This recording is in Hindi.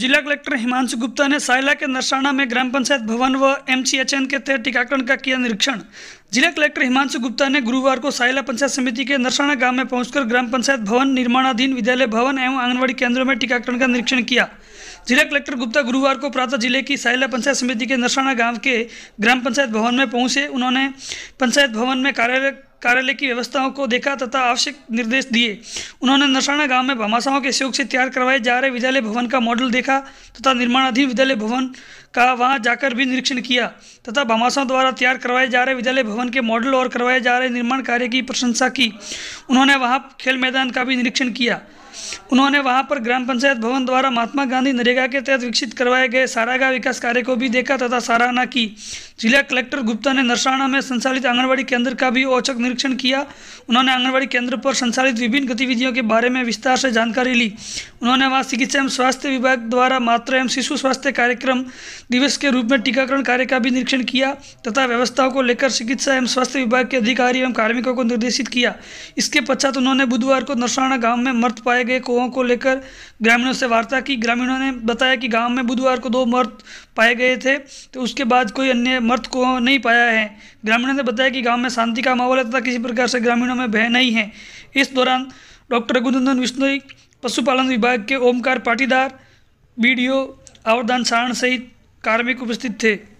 जिला कलेक्टर हिमांशु गुप्ता ने सायला के नरसाणा में ग्राम पंचायत भवन व एमसीएचएन के तहत टीकाकरण का किया निरीक्षण जिला कलेक्टर हिमांशु गुप्ता ने गुरुवार को सायला पंचायत समिति के नरसाणा गांव में पहुंचकर ग्राम पंचायत भवन निर्माणाधीन विद्यालय भवन एवं आंगनबाड़ी केंद्रों में टीकाकरण का निरीक्षण किया जिला कलेक्टर गुप्ता गुरुवार को प्रातः जिले की सायला पंचायत समिति के नरसाणा गाँव के ग्राम पंचायत भवन में पहुंचे उन्होंने पंचायत भवन में कार्यालय कार्यालय की व्यवस्थाओं को देखा तथा आवश्यक निर्देश दिए उन्होंने नरसाणा गांव में भमासाओं के सहयोग से तैयार करवाए जा रहे विद्यालय भवन का मॉडल देखा तथा निर्माणाधीन विद्यालय भवन का वहां जाकर भी निरीक्षण किया तथा भमाशाओं द्वारा तैयार करवाए जा रहे विद्यालय भवन के मॉडल और करवाए जा रहे निर्माण कार्य की प्रशंसा की उन्होंने वहाँ खेल मैदान का भी निरीक्षण किया उन्होंने वहां पर ग्राम पंचायत भवन द्वारा महात्मा गांधी नरेगा के तहत विकसित करवाए गए सारागा विकास कार्य को भी देखा तथा सराहना की जिला कलेक्टर गुप्ता ने नरसाणा में संचालित आंगनबाड़ी केंद्र का भी औचक निरीक्षण किया उन्होंने आंगनबाड़ी केंद्र पर संचालित विभिन्न गतिविधियों के बारे में विस्तार से जानकारी ली उन्होंने वहाँ चिकित्सा एवं स्वास्थ्य विभाग द्वारा मातृ एवं शिशु स्वास्थ्य कार्यक्रम दिवस के रूप में टीकाकरण कार्य का भी निरीक्षण किया तथा व्यवस्थाओं को लेकर चिकित्सा एवं स्वास्थ्य विभाग के अधिकारी एवं कार्मिकों को निर्देशित किया इसके पश्चात उन्होंने बुधवार को नरसाणा गाँव में मर्त पाए लगाए गए कुओं को लेकर ग्रामीणों से वार्ता की ग्रामीणों ने बताया कि गांव में बुधवार को दो मर्द पाए गए थे तो उसके बाद कोई अन्य मर्द कुओं नहीं पाया है ग्रामीणों ने बताया कि गाँव में शांति का माहौल है तथा किसी प्रकार से ग्रामीणों में भय नहीं है इस दौरान डॉक्टर रघुनंदन विष्णोई पशुपालन विभाग के ओमकार पाटीदार बी डी आवरदान सारण सहित कार्मिक उपस्थित थे